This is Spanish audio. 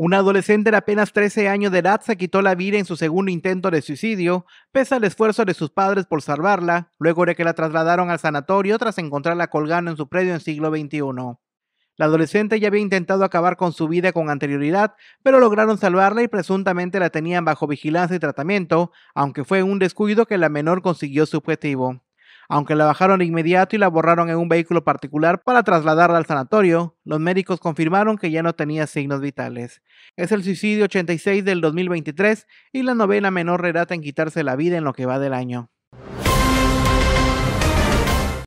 Una adolescente de apenas 13 años de edad se quitó la vida en su segundo intento de suicidio, pese al esfuerzo de sus padres por salvarla, luego de que la trasladaron al sanatorio tras encontrarla colgando en su predio en siglo XXI. La adolescente ya había intentado acabar con su vida con anterioridad, pero lograron salvarla y presuntamente la tenían bajo vigilancia y tratamiento, aunque fue un descuido que la menor consiguió su objetivo. Aunque la bajaron de inmediato y la borraron en un vehículo particular para trasladarla al sanatorio, los médicos confirmaron que ya no tenía signos vitales. Es el suicidio 86 del 2023 y la novela menor relata en quitarse la vida en lo que va del año.